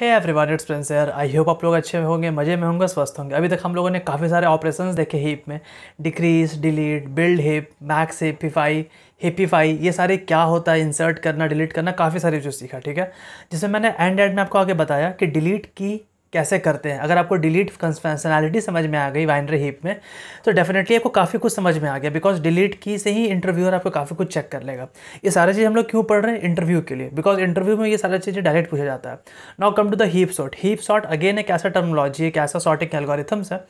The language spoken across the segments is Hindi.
है एवरीवन इट्स प्रिंस यार आई होप आप लोग अच्छे में होंगे मज़े में होंगे स्वस्थ होंगे अभी तक हम लोगों ने काफ़ी सारे ऑपरेशंस देखे हिप में decrease delete build heap max heapify heapify ये सारे क्या होता है इंसर्ट करना डिलीट करना काफ़ी सारी चीज़ सीखा ठीक है जिसमें मैंने एंड एंड में आपको आगे बताया कि डिलीट की कैसे करते हैं अगर आपको डिलीट फंक्शनैलिटी समझ में आ गई वाइनरी हीप में तो डेफिनेटली आपको काफ़ी कुछ समझ में आ गया बिकॉज डिलीट की से ही इंटरव्यूअर आपको काफ़ी कुछ चेक कर लेगा ये सारी चीज़ हम लोग क्यों पढ़ रहे हैं इंटरव्यू के लिए बिकॉज इंटरव्यू में ये सारी चीज़ें डायरेक्ट पूछा जाता है now come to the heap sort heap sort again एक ऐसा टर्मोलॉजी एक ऐसा एक एल्गोरिथम्स है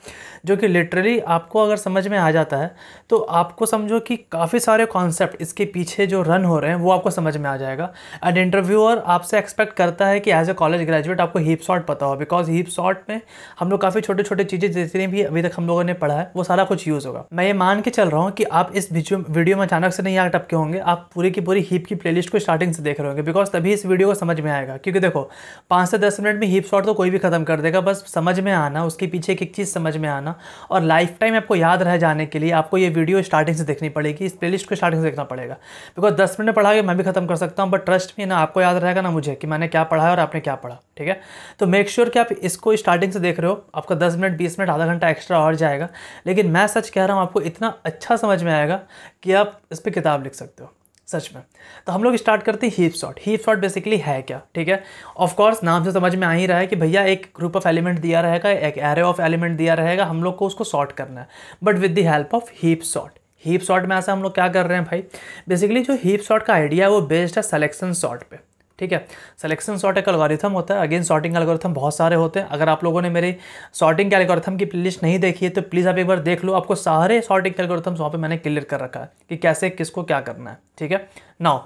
जो कि लिटरली आपको अगर समझ में आ जाता है तो आपको समझो कि काफ़ी सारे कॉन्सेप्ट इसके पीछे जो रन हो रहे हैं वो आपको समझ में आ जाएगा एंड इंटरव्यूअर आपसे एक्सपेक्ट करता है कि एज ए कॉलेज ग्रेजुएट आपको हीप शॉट पता हो बिकॉज बिकॉज हीप शॉर्ट में हम लोग काफ़ी छोटे छोटे चीज़ें जितने भी अभी तक हम लोगों ने पढ़ा है वो सारा कुछ यूज़ होगा मैं ये मान के चल रहा हूँ कि आप इस वीडियो में अचानक से नहीं आ टपके होंगे आप पूरी की पूरी हीप की प्ले को स्टार्टिंग से देख रहे होंगे बिकॉज तभी इस वीडियो को समझ में आएगा क्योंकि देखो पाँच से दस मिनट में हीप शॉर्ट तो कोई भी ख़त्म कर देगा बस समझ में आना उसके पीछे एक चीज़ समझ में आना और लाइफ टाइम आपको याद रह जाने के लिए आपको ये वीडियो स्टार्टिंग से देखनी पड़ेगी इस प्लेलिस्ट को स्टार्टिंग से देखना पड़ेगा बिकॉज दस मिनट पढ़ा के मैं भी खत्म कर सकता हूँ बट ट्रस्ट में ना आपको याद रहेगा ना मुझे कि मैंने क्या पढ़ा है और आपने क्या पढ़ा ठीक है तो मेक श्योर sure कि आप इसको स्टार्टिंग से देख रहे हो आपका 10 मिनट 20 मिनट आधा घंटा एक्स्ट्रा और जाएगा लेकिन मैं सच कह रहा हूँ आपको इतना अच्छा समझ में आएगा कि आप इस पर किताब लिख सकते हो सच में तो हम लोग स्टार्ट करते हैं heap sort heap sort basically है क्या ठीक है ऑफ कोर्स नाम से समझ में आ ही रहा है कि भैया एक ग्रुप ऑफ एलिमेंट दिया रहेगा एक एरे ऑफ एलिमेंट दिया रहेगा हम लोग को उसको सॉर्ट करना है but with the help of heap sort heap sort में ऐसा हम लोग क्या कर रहे हैं भाई बेसिकली जो हीप शॉट का आइडिया है वो बेस्ड है सलेक्शन शॉट पर ठीक है सिलेक्शन सॉर्ट एक अलगोरिथम होता है अगेन सॉर्टिंग अलगोरिथम बहुत सारे होते हैं अगर आप लोगों ने मेरी सॉर्टिंग के अलगोरिथम की प्लेलिस्ट नहीं देखी है तो प्लीज़ आप एक बार देख लो आपको सारे सॉर्टिंग के अलगोरिथम्स वहाँ पर मैंने क्लियर कर रखा है कि कैसे किसको क्या करना है ठीक है नाउ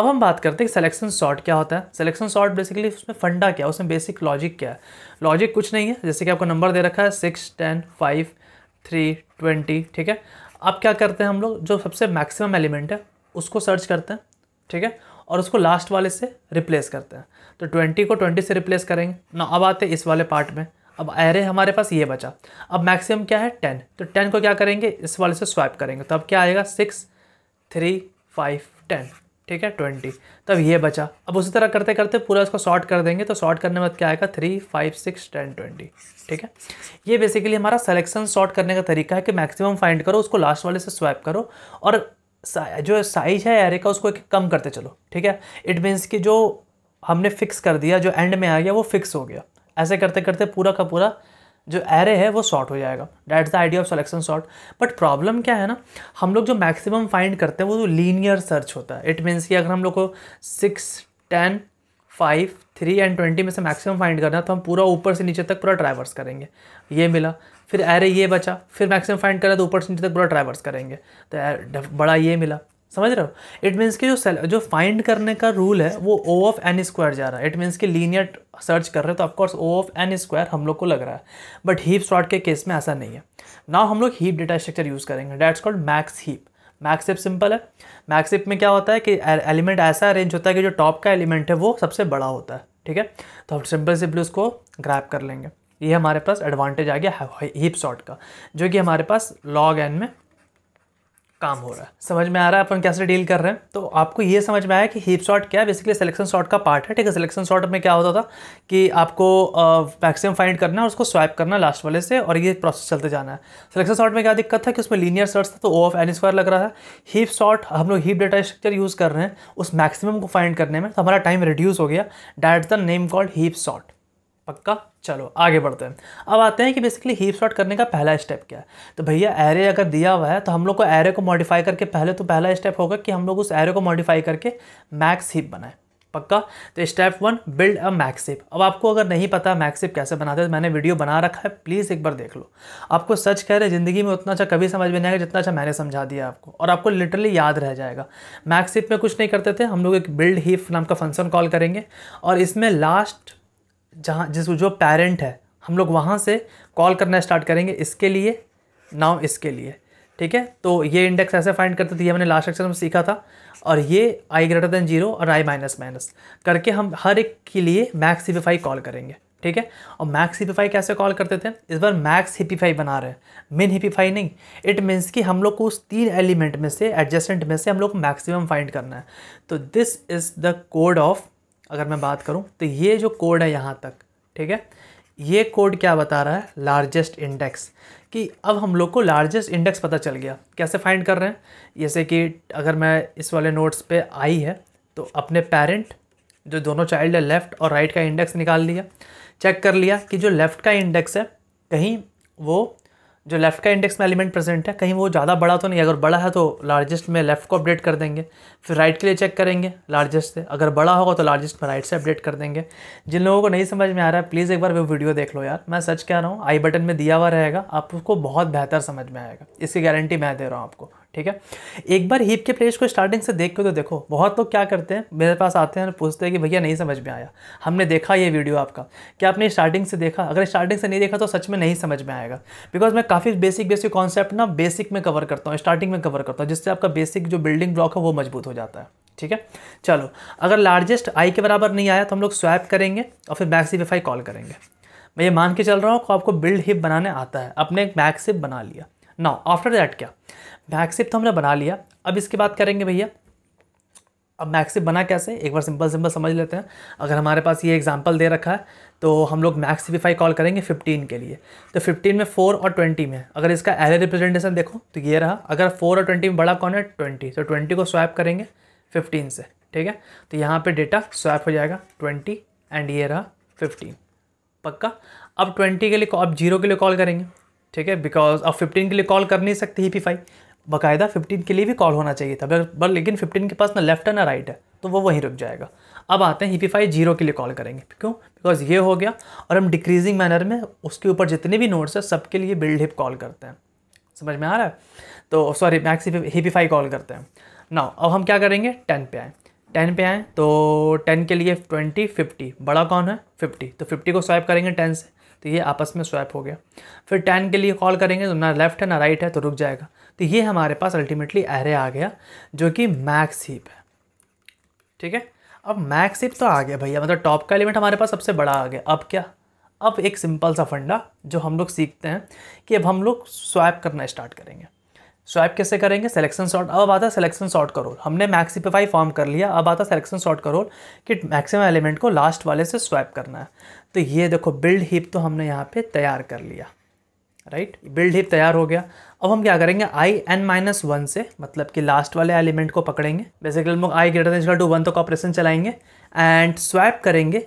अब हम बात करते हैं सिलेक्शन शॉर्ट क्या होता है सिलेक्शन शॉर्ट बेसिकली उसमें फंडा क्या है उसमें बेसिक लॉजिक क्या है लॉजिक कुछ नहीं है जैसे कि आपको नंबर दे रखा है six ten five three twenty ठीक है अब क्या करते हैं हम लोग जो सबसे मैक्सिमम एलिमेंट है उसको सर्च करते हैं ठीक है और उसको लास्ट वाले से रिप्लेस करते हैं तो ट्वेंटी को ट्वेंटी से रिप्लेस करेंगे ना अब आते इस वाले पार्ट में अब एरे हमारे पास ये बचा अब मैक्सिमम क्या है टेन तो टेन को क्या करेंगे इस वाले से स्वाइप करेंगे तो अब क्या आएगा सिक्स थ्री फाइव टेन ठीक है ट्वेंटी तब ये बचा अब उसी तरह करते करते पूरा इसको शॉर्ट कर देंगे तो शॉर्ट करने में क्या आएगा three five six ten twenty ठीक है ये बेसिकली हमारा सलेक्शन शॉर्ट करने का तरीका है कि मैक्सिमम फाइंड करो उसको लास्ट वाले से स्वाइप करो और जो साइज है एरे का उसको एक कम करते चलो ठीक है इट मीन्स कि जो हमने फिक्स कर दिया जो एंड में आ गया वो फिक्स हो गया ऐसे करते करते पूरा का पूरा जो एरे है वो सॉर्ट हो जाएगा that's the idea of selection sort but problem क्या है ना हम लोग जो मैक्सिमम फाइंड करते हैं वो लीनियर तो सर्च होता है इट मीन्स कि अगर हम लोग को six ten five three and twenty में से मैक्सिमम फाइंड करना तो हम पूरा ऊपर से नीचे तक पूरा ट्राइवर्स करेंगे ये मिला फिर अरे ये बचा फिर मैक्सिमम फाइंड करना तो ऊपर से नीचे तक पूरा ट्राइवर्स करेंगे तो बड़ा ये मिला समझ रहे हो इट मीन्स कि जो सेल जो फाइंड करने का रूल है वो ओ ऑफ एन स्क्वायर जा रहा है इट मीन्स कि लीनियर सर्च कर रहे हैं तो of course O of N square हम लोग को लग रहा है बट हीप शॉर्ट के केस में ऐसा नहीं है ना हम लोग हीप डेटा स्ट्रक्चर यूज़ करेंगे that's called max heap max heap simple है मैक्सिप में क्या होता है कि एलिमेंट ऐसा अरेंज होता है कि जो टॉप का एलिमेंट है वो सबसे बड़ा होता है ठीक है तो हम सिंपल सिंपल उसको ग्रैप कर लेंगे ये हमारे पास एडवांटेज आ गया हीप सॉर्ट का जो कि हमारे पास लॉग एन में काम हो रहा है समझ में आ रहा है अपन कैसे डील कर रहे हैं तो आपको ये समझ में आया कि हीप शॉट क्या है बेसिकली सिलेक्शन शॉट का पार्ट है ठीक है सिलेक्शन शॉट में क्या होता था कि आपको मैक्सिमम फाइंड करना है और उसको स्वाइप करना लास्ट वाले से और ये प्रोसेस चलते जाना है सिलेक्शन शॉट में क्या दिक्कत था कि उसमें लीनियर सर्च था तो ओ ऑफ एन स्क्वायर लग रहा था हीप शॉट हम लोग हीप डेटा स्ट्रक्चर यूज़ कर रहे हैं उस मैक्सिमम को फाइंड करने में तो हमारा टाइम रिड्यूस हो गया that the name called heap sort पक्का चलो आगे बढ़ते हैं अब आते हैं कि बेसिकली हीप शॉट करने का पहला स्टेप क्या है तो भैया एरे अगर दिया हुआ है तो हम लोग को एरे को मॉडिफाई करके पहले तो पहला स्टेप होगा कि हम लोग उस एरे को मॉडिफाई करके मैक्स हीप बनाएं पक्का तो step one build a max heap अब आपको अगर नहीं पता मैक्सिप कैसे बनाते हैं तो मैंने वीडियो बना रखा है प्लीज़ एक बार देख लो आपको सच कह रहे ज़िंदगी में उतना अच्छा कभी समझ में नहीं आएगा जितना अच्छा मैंने समझा दिया आपको और आपको लिटरली याद रह जाएगा मैक्सिप में कुछ नहीं करते थे हम लोग एक बिल्ड हीफ नाम का फंक्शन कॉल करेंगे और इसमें लास्ट जहाँ जिस जो पेरेंट है हम लोग वहाँ से कॉल करना स्टार्ट करेंगे इसके लिए नाउ इसके लिए ठीक है तो ये इंडेक्स ऐसे फाइंड करते थे ये मैंने लास्ट एक्सर में सीखा था और ये आई ग्रेटर देन जीरो और आई माइनस माइनस करके हम हर एक के लिए मैक्स सीपीफाई कॉल करेंगे ठीक है और मैक्स हिपीफाई कैसे कॉल करते थे इस बार मैक्स हिपीफाई बना रहे हैं मिन हिपीफाई नहीं इट मीन्स कि हम लोग को उस तीन एलिमेंट में से एडजस्टेंट में से हम लोग मैक्सिमम फाइंड करना है तो this is the code of अगर मैं बात करूँ तो ये जो कोड है यहाँ तक ठीक है ये कोड क्या बता रहा है लार्जेस्ट इंडेक्स कि अब हम लोग को लार्जेस्ट इंडेक्स पता चल गया कैसे फाइंड कर रहे हैं जैसे कि अगर मैं इस वाले नोट्स पे आई है तो अपने पेरेंट जो दोनों चाइल्ड है लेफ़्ट और राइट right का इंडेक्स निकाल लिया चेक कर लिया कि जो लेफ़्ट का इंडेक्स है कहीं वो जो लेफ़्ट का इंडेक्स में एलिमेंट प्रेजेंट है कहीं वो ज़्यादा बड़ा तो नहीं अगर बड़ा है तो लार्जेस्ट में लेफ़्ट को अपडेट कर देंगे फिर राइट के लिए चेक करेंगे लार्जेस्ट से अगर बड़ा होगा तो लार्जेस्ट में राइट से अपडेट कर देंगे जिन लोगों को नहीं समझ में आ रहा है प्लीज़ एक बार वो वीडियो देख लो यार मैं सच कह रहा हूँ आई बटन में दिया हुआ रहेगा आपको बहुत बेहतर समझ में आएगा इसकी गारंटी मैं दे रहा हूँ आपको ठीक है एक बार हीप के प्लेयर्स को स्टार्टिंग से देख के तो देखो बहुत लोग क्या करते हैं मेरे पास आते हैं और पूछते हैं कि भैया नहीं समझ में आया हमने देखा ये वीडियो आपका क्या आपने स्टार्टिंग से देखा अगर स्टार्टिंग से नहीं देखा तो सच में नहीं समझ में आएगा बिकॉज मैं काफ़ी बेसिक बेसिक कॉन्सेप्ट ना बेसिक में कवर करता हूँ स्टार्टिंग में कवर करता हूँ जिससे आपका बेसिक जो बिल्डिंग ब्लॉक है वो मजबूत हो जाता है ठीक है चलो अगर लार्जेस्ट आई के बराबर नहीं आया तो हम लोग स्वैप करेंगे और फिर मैक्सीफाई कॉल करेंगे मैं ये मान के चल रहा हूँ आपको बिल्ड हिप बनाने आता है अपने एक मैक्सिप बना लिया नाउ आफ्टर दैट क्या मैक्सिप तो हमने बना लिया अब इसके बाद करेंगे भैया अब मैक्सिप बना कैसे एक बार सिंपल सिंपल समझ लेते हैं अगर हमारे पास ये एग्जाम्पल दे रखा है तो हम लोग मैक्सिफाई कॉल करेंगे 15 के लिए तो 15 में 4 और 20 में अगर इसका एरे रिप्रेजेंटेशन देखो तो ये रहा अगर 4 और 20 में बड़ा कौन है 20 तो 20 को स्वैप करेंगे 15 से ठीक है तो यहाँ पे डेटा स्वैप हो जाएगा 20 एंड ये रहा 15 पक्का अब 20 के लिए अब जीरो के लिए कॉल करेंगे ठीक है बिकॉज अब फिफ्टीन के लिए कॉल कर नहीं सकते ही पी बाकायदा फिफ्टीन के लिए भी कॉल होना चाहिए था बट लेकिन फिफ्टीन के पास ना लेफ्ट है ना राइट है तो वो वहीं रुक जाएगा अब आते हैं ही पी फाई जीरो के लिए कॉल करेंगे क्यों बिकॉज ये हो गया और हम डिक्रीजिंग मैनर में उसके ऊपर जितने भी नोट्स हैं सबके लिए बिल्ड हिप कॉल करते हैं समझ में आ रहा है तो sorry max heapify call करते हैं ना अब हम क्या करेंगे टेन पे आएँ टेन पे आएँ तो टेन के लिए ट्वेंटी फिफ्टी बड़ा कौन है फिफ्टी तो फिफ्टी को स्वाइप करेंगे टेन से तो ये आपस में स्वैप हो गया फिर टेन के लिए कॉल करेंगे तो ना लेफ्ट है ना राइट है तो रुक जाएगा तो ये हमारे पास अल्टीमेटली एरे आ गया जो कि मैक्स हीप है ठीक है अब मैक्स हीप तो आ गया भैया मतलब टॉप का एलिमेंट हमारे पास सबसे बड़ा आ गया अब क्या अब एक सिंपल सा फंडा जो हम लोग सीखते हैं कि अब हम लोग स्वैप करना स्टार्ट करेंगे स्वाइप कैसे करेंगे सिलेक्शन सॉर्ट अब आता है सिलेक्शन सॉर्ट करोल हमने मैक्सीपिफाई फॉर्म कर लिया अब आता है सिलेक्शन सॉर्ट करोल कि मैक्सिमम एलिमेंट को लास्ट वाले से स्वाइप करना है तो ये देखो बिल्ड हिप तो हमने यहाँ पे तैयार कर लिया राइट बिल्ड हिप तैयार हो गया अब हम क्या करेंगे आई एन माइनस वन से मतलब कि लास्ट वाले एलिमेंट को पकड़ेंगे बेसिकली हम लोग आई ग्रेटर टू वन तक ऑपरेशन चलाएंगे एंड स्वैप करेंगे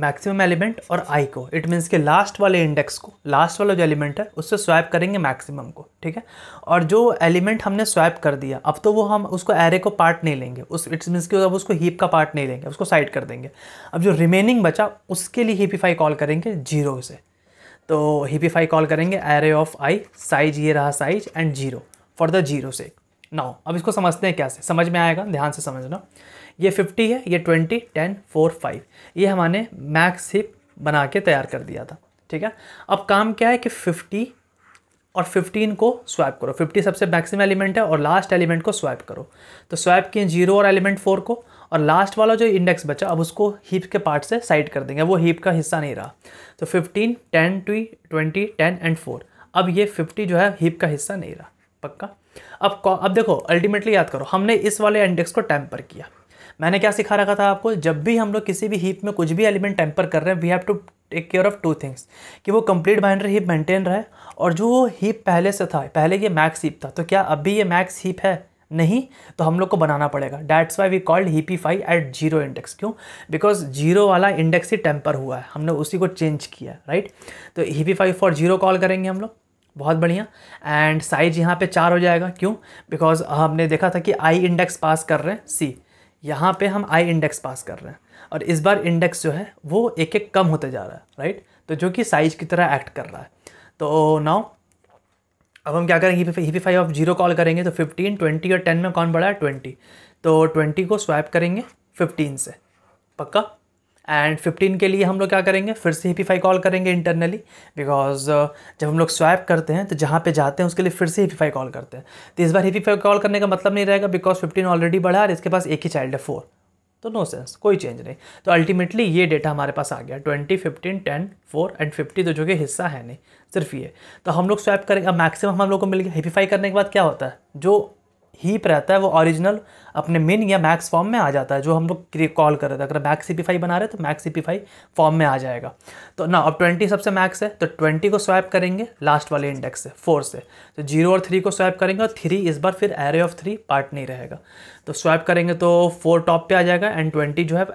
मैक्सिमम एलिमेंट और आई को इट मीन्स के लास्ट वाले इंडेक्स को लास्ट वाला जो एलिमेंट है उससे स्वैप करेंगे मैक्सिमम को ठीक है और जो एलिमेंट हमने स्वैप कर दिया अब तो वो हम उसको एरे को पार्ट नहीं लेंगे उस इट्स मीन्स के अब उसको हीप का पार्ट नहीं लेंगे उसको साइड कर देंगे अब जो रिमेनिंग बचा उसके लिए हीपीफाई कॉल करेंगे जीरो से तो हीपीफाई कॉल करेंगे एरे ऑफ आई साइज ये रहा size and zero for the zero से नाउ अब इसको समझते हैं कैसे समझ में आएगा ध्यान से समझना ये फिफ्टी है ये ट्वेंटी टेन फोर फाइव ये हमारे मैक्स हिप बना के तैयार कर दिया था ठीक है अब काम क्या है कि फिफ्टी और 15 को स्वैप करो 50 सबसे मैक्सिमम एलिमेंट है और लास्ट एलिमेंट को स्वैप करो तो स्वैप किए जीरो और एलिमेंट फोर को और लास्ट वाला जो इंडेक्स बचा अब उसको हीप के पार्ट से साइड कर देंगे वो हीप का हिस्सा नहीं रहा तो ten 10 twenty ten and four अब ये फिफ्टी जो है हीप का हिस्सा नहीं रहा पक्का अब अब देखो अल्टीमेटली याद करो हमने इस वाले इंडेक्स को टैम्पर किया मैंने क्या सिखा रखा था आपको जब भी हम लोग किसी भी हीप में कुछ भी एलिमेंट टेम्पर कर रहे हैं we have to take care of two things कि वो कंप्लीट बाइनरी हीप मेंटेन रहे और जो वो हीप पहले से था पहले ये मैक्स हीप था तो क्या अभी ये मैक्स हीप है नहीं तो हम लोग को बनाना पड़ेगा that's why we called heapify at zero index क्यों बिकॉज जीरो वाला इंडेक्स ही टेम्पर हुआ है हमने उसी को चेंज किया राइट तो heapify for zero call करेंगे हम लोग बहुत बढ़िया एंड साइज यहाँ पे चार हो जाएगा क्यों बिकॉज हमने देखा था कि आई इंडेक्स पास कर रहे हैं सी यहाँ पे हम आई इंडेक्स पास कर रहे हैं और इस बार इंडेक्स जो है वो एक एक कम होते जा रहा है राइट तो जो कि साइज की तरह एक्ट कर रहा है तो नाउ अब हम क्या करेंगे heapify of zero call करेंगे तो फिफ्टीन ट्वेंटी और टेन में कौन बड़ा है ट्वेंटी तो ट्वेंटी को स्वैप करेंगे फिफ्टीन से पक्का एंड 15 के लिए हम लोग क्या करेंगे फिर से ई कॉल करेंगे इंटरनली बिकॉज uh, जब हम लोग स्वैप करते हैं तो जहाँ पे जाते हैं उसके लिए फिर से ई कॉल करते हैं तो इस बार ई कॉल करने का मतलब नहीं रहेगा बिकॉज 15 ऑलरेडी बढ़ा और इसके पास एक ही चाइल्ड है फोर तो नो सेंस कोई चेंज नहीं तो अल्टीमेटली ये डेटा हमारे पास आ गया twenty fifteen ten four and fifty तो जो कि हिस्सा है नहीं सिर्फ ये तो हम लोग स्वैप करेंगे मैक्सिमम हम लोग को मिल गया हिपीफाई करने के बाद क्या होता है जो हीप रहता है वो ओरिजिनल अपने मिन या मैक्स फॉर्म में आ जाता है जो हम लोग कॉल कर रहे थे अगर मैक्स सी बना रहे तो मैक्स सी फॉर्म में आ जाएगा तो ना अब ट्वेंटी सबसे मैक्स है तो ट्वेंटी को स्वैप करेंगे लास्ट वाले इंडेक्स से फोर से तो जीरो और थ्री को स्वैप करेंगे और थ्री इस बार फिर एरे ऑफ थ्री पार्ट नहीं रहेगा तो स्वैप करेंगे तो फोर टॉप पर आ जाएगा एंड ट्वेंटी जो है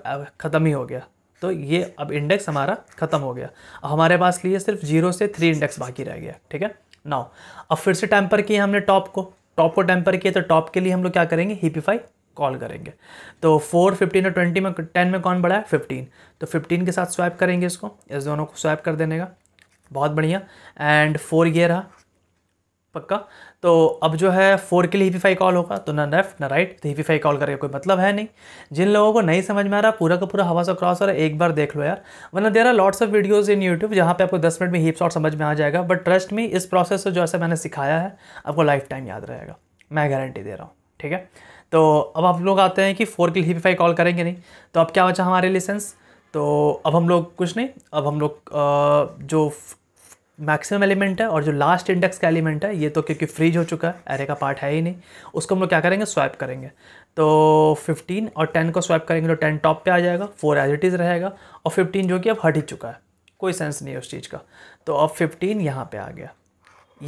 ख़त्म ही हो गया तो ये अब इंडेक्स हमारा ख़त्म हो गया अब हमारे पास लिए सिर्फ जीरो से थ्री इंडेक्स बाकी रह गया ठीक है नाउ अब फिर से टैंपर किए हमने टॉप को टॉप को टेम्पर किया तो टॉप के लिए हम लोग क्या करेंगे हीपीफाई कॉल करेंगे तो फोर फिफ्टीन और ट्वेंटी में टेन में कौन बढ़ा है फिफ्टीन तो फिफ्टीन के साथ स्वैप करेंगे इसको इस दोनों को स्वैप कर देने का बहुत बढ़िया एंड फोर ये रहा पक्का तो अब जो है फोर के लिए हीपीफाई कॉल होगा तो ना लेफ्ट ना राइट तो हीपीफाई कॉल करके कोई मतलब है नहीं जिन लोगों को नहीं समझ में आ रहा पूरा का पूरा हवा से क्रॉस और एक बार देख लो यार वरना there are lots of videos in YouTube जहाँ पे आपको दस मिनट में हीप शॉट समझ में आ जाएगा बट ट्रस्ट में इस प्रोसेस से जो ऐसा मैंने सिखाया है आपको लाइफ टाइम याद रहेगा मैं गारंटी दे रहा हूँ ठीक है तो अब आप लोग आते हैं कि फोर के लिए हीपीफाई कॉल करेंगे नहीं तो अब क्या बचा हमारे लिए सेंस तो अब हम लोग कुछ नहीं अब हम लोग जो मैक्सिमम एलिमेंट है और जो लास्ट इंडेक्स का एलिमेंट है ये तो क्योंकि फ्रीज हो चुका है एरे का पार्ट है ही नहीं उसको हम लोग क्या करेंगे स्वैप करेंगे तो 15 और 10 को स्वैप करेंगे तो 10 टॉप पे आ जाएगा फोर एज इट इज़ रहेगा और 15 जो कि अब हट ही चुका है कोई सेंस नहीं है उस चीज़ का तो अब 15 यहाँ पे आ गया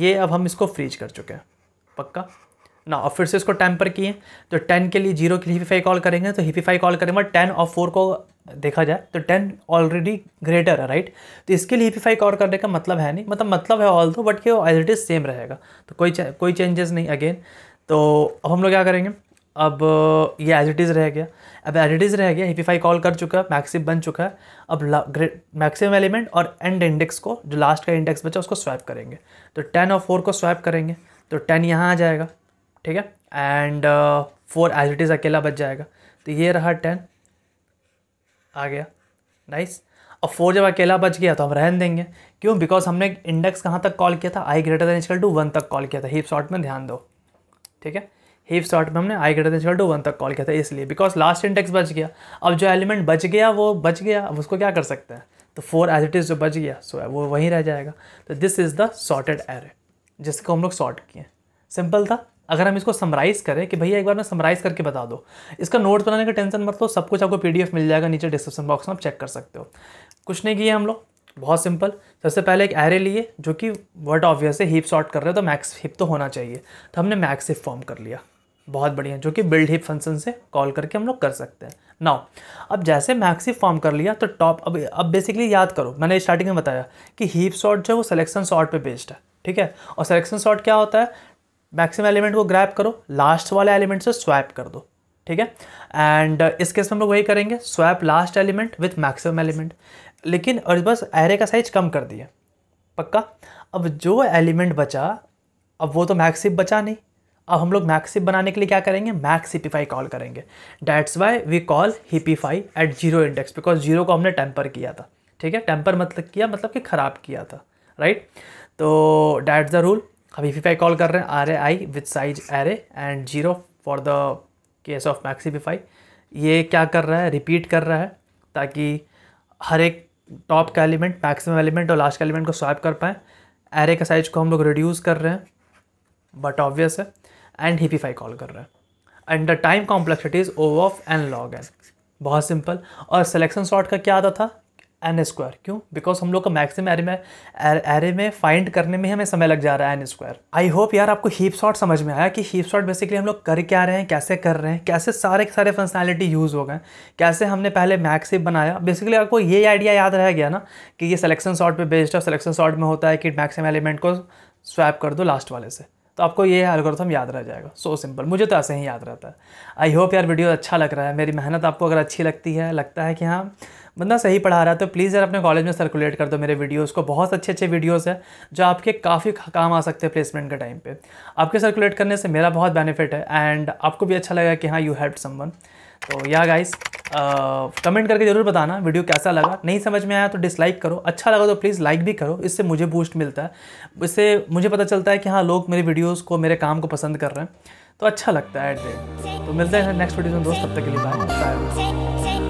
ये अब हम इसको फ्रीज कर चुके हैं पक्का ना और फिर से इसको टैम्पर किए तो टेन के लिए जीरो के लिए हीपीफाई कॉल करेंगे तो हीपीफाई कॉल करेंगे टेन और फोर को देखा जाए तो टेन ऑलरेडी ग्रेटर है राइट तो इसके लिए हीपीफाई कॉल करने का मतलब है नहीं मतलब मतलब है ऑल दो बट के एज इट इज़ सेम रहेगा तो कोई कोई चेंजेस नहीं अगेन तो अब हम लोग क्या करेंगे अब ये एज इट इज़ रह गया अब एज इट इज़ रह गया हीपीफाई कॉल कर चुका है मैक्सिम बन चुका है अब मैक्सिमम एलिमेंट और एंड इंडेक्स को जो लास्ट का इंडेक्स बचा उसको स्वैप करेंगे तो टेन और फोर को स्वैप करेंगे तो टेन यहाँ आ जाएगा ठीक है and four as it is अकेला बच जाएगा तो ये रहा टेन आ गया नाइस अब फोर जब अकेला बच गया तो हम रहन देंगे क्यों बिकॉज हमने इंडेक्स कहाँ तक कॉल किया था I greater than equal to one तक कॉल किया था हीप शॉर्ट में ध्यान दो ठीक है हीप शॉर्ट में हमने I greater than equal to one तक कॉल किया था इसलिए बिकॉज लास्ट इंडेक्स बच गया अब जो एलिमेंट बच गया वो बच गया अब उसको क्या कर सकते हैं तो फोर एज इट इज़ जो बच गया सो वो वहीं रह जाएगा तो this is the sorted array जिसको हम लोग सॉर्ट किए सिंपल था अगर हम इसको समराइज़ करें कि भैया एक बार मैं समराइज़ करके बता दो इसका नोट्स बनाने का टेंशन मत लो सब कुछ आपको पी मिल जाएगा नीचे डिस्क्रिप्शन बॉक्स में आप चेक कर सकते हो कुछ नहीं किया हम लोग बहुत सिंपल सबसे पहले एक एरे लिए जो कि वर्ड ऑब्वियस है हिप शॉर्ट कर रहे हो तो मैक्स हिप तो होना चाहिए तो हमने मैक्स हिप फॉर्म कर लिया बहुत बढ़िया जो कि बिल्ड हिप फंक्शन से कॉल करके हम लोग कर सकते हैं नाउ अब जैसे हिप फॉर्म कर लिया तो टॉप अब अब बेसिकली याद करो मैंने स्टार्टिंग में बताया कि हीप शॉट जो है वो सलेक्शन शॉट पे बेस्ड है ठीक है और सलेक्शन शॉट क्या होता है मैक्सिमम एलिमेंट को ग्रैप करो लास्ट वाले एलिमेंट से स्वैप कर दो ठीक है एंड uh, इस केस में हम लोग वही करेंगे swap last element with maximum element लेकिन और बस एरे का साइज कम कर दिया पक्का अब जो एलिमेंट बचा अब वो तो मैक्सिप बचा नहीं अब हम लोग मैक्सिप बनाने के लिए क्या करेंगे मैक्स हिपीफाई कॉल करेंगे that's why we call heapify at zero index because zero को हमने टेम्पर किया था ठीक है टेम्पर मतलब किया मतलब कि ख़राब किया था राइट तो डैट्स द रूल अभी पी कॉल कर रहे हैं array I with size array and zero for the case of max heapify ये क्या कर रहा है रिपीट कर रहा है ताकि हर एक टॉप का एलिमेंट मैक्सिमम एलिमेंट और लास्ट का एलिमेंट को स्वाइप कर पाएँ एरे का साइज को हम लोग रिड्यूस कर रहे हैं बट ऑब्वियस है एंड हिपीफाई कॉल कर रहे हैं and the time complexity is O of n log n बहुत सिंपल और सिलेक्शन शॉर्ट का क्या आता था एन स्क्वायर क्यों बिकॉज हम लोग का मैक्सिमम एरे में एरे में फाइंड करने में हमें समय लग जा रहा है एन स्क्वायर आई होप यार आपको हीप शॉट समझ में आया कि हीप शॉट बेसिकली हम लोग कर क्या रहे हैं कैसे कर रहे हैं कैसे सारे के सारे फंक्शनैलिटी यूज़ हो गए कैसे हमने पहले मैक्स हीप बनाया बेसिकली आपको ये आइडिया याद रह गया ना कि ये सिलेक्शन शॉट पर बेस्ड है सिलेक्शन शॉट में होता है कि मैक्सिम एलिमेंट को स्वैप कर दो लास्ट वाले से तो आपको ये एल्गोरिथम याद रह जाएगा सो so सिंपल मुझे तो ऐसे ही याद रहता है आई होप यार वीडियो अच्छा लग रहा है मेरी मेहनत आपको अगर अच्छी लगती है लगता है कि हाँ बंदा सही पढ़ा रहा है तो प्लीज़ यार अपने कॉलेज में सर्कुलेट कर दो मेरे वीडियोस को बहुत अच्छे अच्छे वीडियोस हैं जो आपके काफ़ी काम आ सकते हैं प्लेसमेंट के टाइम पे आपके सर्कुलेट करने से मेरा बहुत बेनिफिट है एंड आपको भी अच्छा लगा कि हाँ यू हेल्प समवन तो या गाइस कमेंट करके ज़रूर बताना वीडियो कैसा लगा नहीं समझ में आया तो डिसलाइक करो अच्छा लगा तो प्लीज़ लाइक भी करो इससे मुझे बूस्ट मिलता है इससे मुझे पता चलता है कि हाँ लोग मेरे वीडियोज़ को मेरे काम को पसंद कर रहे हैं तो अच्छा लगता है एट तो मिलते हैं नेक्स्ट वीडियो में दोस्त तब तक के लिए बाय